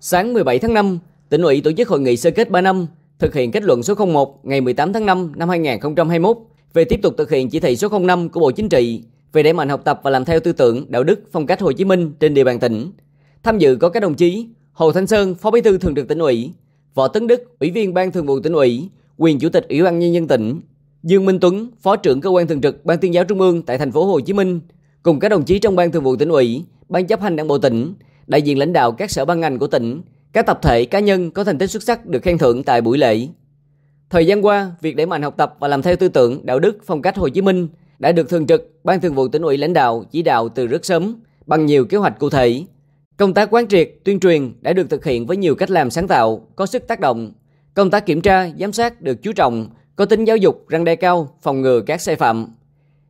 Sáng 17 tháng 5, tỉnh ủy tổ chức hội nghị sơ kết 3 năm thực hiện kết luận số 01 ngày 18 tháng 5 năm 2021 về tiếp tục thực hiện chỉ thị số 05 của Bộ Chính trị về đẩy mạnh học tập và làm theo tư tưởng, đạo đức, phong cách Hồ Chí Minh trên địa bàn tỉnh. Tham dự có các đồng chí Hồ Thanh Sơn, Phó Bí thư Thường trực tỉnh ủy, Võ Tấn Đức, Ủy viên Ban Thường vụ tỉnh ủy, quyền Chủ tịch Ủy ban nhân dân tỉnh, Dương Minh Tuấn, Phó trưởng cơ quan thường trực Ban tuyên giáo Trung ương tại thành phố Hồ Chí Minh, cùng các đồng chí trong Ban Thường vụ tỉnh ủy, Ban chấp hành Đảng bộ tỉnh, đại diện lãnh đạo các sở ban ngành của tỉnh, các tập thể cá nhân có thành tích xuất sắc được khen thưởng tại buổi lễ. Thời gian qua, việc đẩy mạnh học tập và làm theo tư tưởng, đạo đức, phong cách Hồ Chí Minh đã được thường trực Ban Thường vụ Tỉnh ủy lãnh đạo chỉ đạo từ rất sớm bằng nhiều kế hoạch cụ thể. Công tác quán triệt, tuyên truyền đã được thực hiện với nhiều cách làm sáng tạo, có sức tác động. Công tác kiểm tra, giám sát được chú trọng, có tính giáo dục, răng đe cao, phòng ngừa các sai phạm.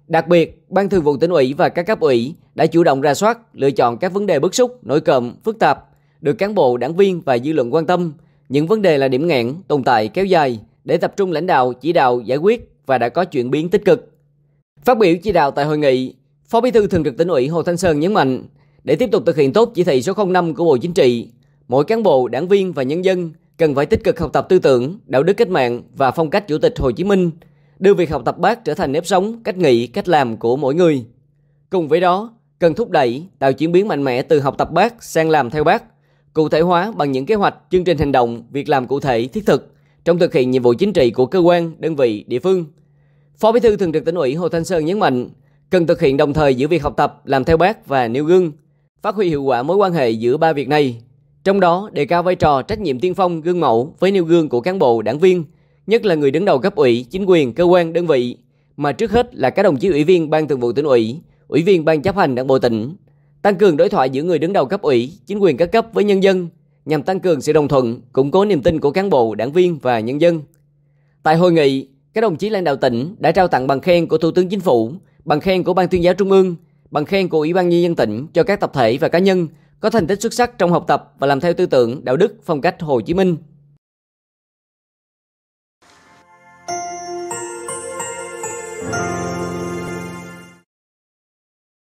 Đặc biệt, Ban Thường vụ tỉnh ủy và các cấp ủy đã chủ động ra soát, lựa chọn các vấn đề bức xúc, nổi cộm, phức tạp, được cán bộ, đảng viên và dư luận quan tâm, những vấn đề là điểm nghẽn, tồn tại kéo dài để tập trung lãnh đạo, chỉ đạo, giải quyết và đã có chuyển biến tích cực. Phát biểu chỉ đạo tại hội nghị, Phó Bí thư Thường trực tỉnh ủy Hồ Thanh Sơn nhấn mạnh, để tiếp tục thực hiện tốt chỉ thị số 05 của Bộ Chính trị, mỗi cán bộ, đảng viên và nhân dân cần phải tích cực học tập tư tưởng, đạo đức cách mạng và phong cách Chủ tịch Hồ Chí Minh – đưa việc học tập bác trở thành nếp sống, cách nghĩ, cách làm của mỗi người. Cùng với đó, cần thúc đẩy, tạo chuyển biến mạnh mẽ từ học tập bác sang làm theo bác, cụ thể hóa bằng những kế hoạch, chương trình hành động, việc làm cụ thể, thiết thực trong thực hiện nhiệm vụ chính trị của cơ quan, đơn vị, địa phương. Phó Bí thư Thường trực Tỉnh ủy Hồ Thanh Sơn nhấn mạnh, cần thực hiện đồng thời giữa việc học tập, làm theo bác và nêu gương, phát huy hiệu quả mối quan hệ giữa ba việc này. Trong đó, đề cao vai trò trách nhiệm tiên phong gương mẫu với nêu gương của cán bộ, đảng viên, nhất là người đứng đầu cấp ủy, chính quyền, cơ quan, đơn vị, mà trước hết là các đồng chí ủy viên ban thường vụ tỉnh ủy, ủy viên ban chấp hành đảng bộ tỉnh, tăng cường đối thoại giữa người đứng đầu cấp ủy, chính quyền các cấp với nhân dân nhằm tăng cường sự đồng thuận, củng cố niềm tin của cán bộ, đảng viên và nhân dân. Tại hội nghị, các đồng chí lãnh đạo tỉnh đã trao tặng bằng khen của Thủ tướng Chính phủ, bằng khen của Ban tuyên giáo Trung ương, bằng khen của Ủy ban nhân dân tỉnh cho các tập thể và cá nhân có thành tích xuất sắc trong học tập và làm theo tư tưởng, đạo đức, phong cách Hồ Chí Minh.